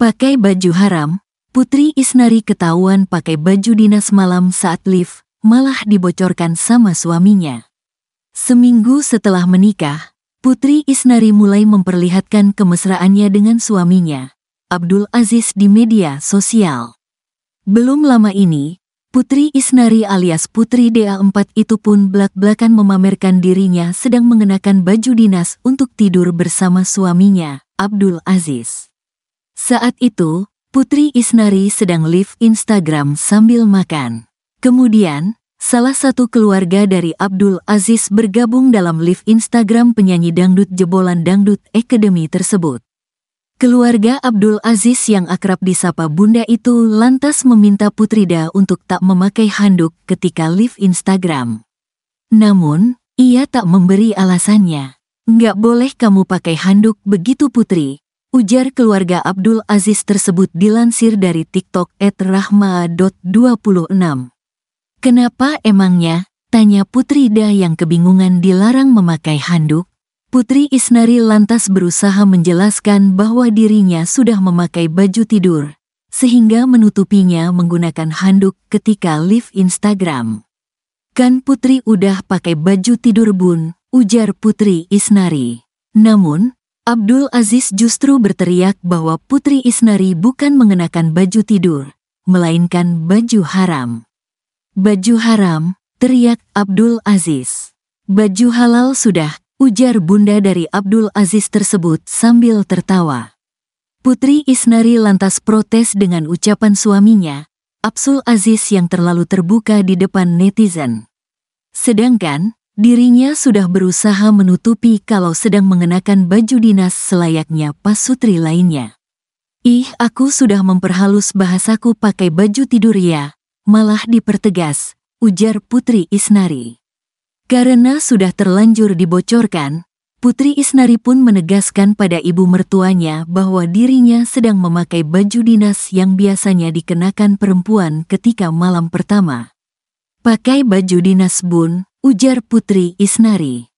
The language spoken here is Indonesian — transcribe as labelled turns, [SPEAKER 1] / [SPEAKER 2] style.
[SPEAKER 1] Pakai baju haram, Putri Isnari ketahuan pakai baju dinas malam saat lift, malah dibocorkan sama suaminya. Seminggu setelah menikah, Putri Isnari mulai memperlihatkan kemesraannya dengan suaminya, Abdul Aziz di media sosial. Belum lama ini, Putri Isnari alias Putri DA4 itu pun belak-belakan memamerkan dirinya sedang mengenakan baju dinas untuk tidur bersama suaminya, Abdul Aziz. Saat itu, Putri Isnari sedang live Instagram sambil makan. Kemudian, salah satu keluarga dari Abdul Aziz bergabung dalam live Instagram penyanyi dangdut jebolan dangdut Academy tersebut. Keluarga Abdul Aziz yang akrab disapa Bunda itu lantas meminta Putrida untuk tak memakai handuk ketika live Instagram. Namun, ia tak memberi alasannya. Nggak boleh kamu pakai handuk begitu Putri, Ujar keluarga Abdul Aziz tersebut dilansir dari TikTok @rahma.26. Kenapa emangnya? Tanya Putri Da yang kebingungan dilarang memakai handuk. Putri Isnari lantas berusaha menjelaskan bahwa dirinya sudah memakai baju tidur, sehingga menutupinya menggunakan handuk ketika live Instagram. Kan Putri udah pakai baju tidur bun, ujar Putri Isnari. Namun, Abdul Aziz justru berteriak bahwa Putri Isnari bukan mengenakan baju tidur, melainkan baju haram. Baju haram, teriak Abdul Aziz. Baju halal sudah, ujar bunda dari Abdul Aziz tersebut sambil tertawa. Putri Isnari lantas protes dengan ucapan suaminya, Absul Aziz yang terlalu terbuka di depan netizen. Sedangkan, Dirinya sudah berusaha menutupi kalau sedang mengenakan baju dinas selayaknya pasutri lainnya. Ih, aku sudah memperhalus bahasaku pakai baju tidur ya, malah dipertegas, ujar Putri Isnari. Karena sudah terlanjur dibocorkan, Putri Isnari pun menegaskan pada ibu mertuanya bahwa dirinya sedang memakai baju dinas yang biasanya dikenakan perempuan ketika malam pertama. Pakai baju dinas bun, ujar Putri Isnari.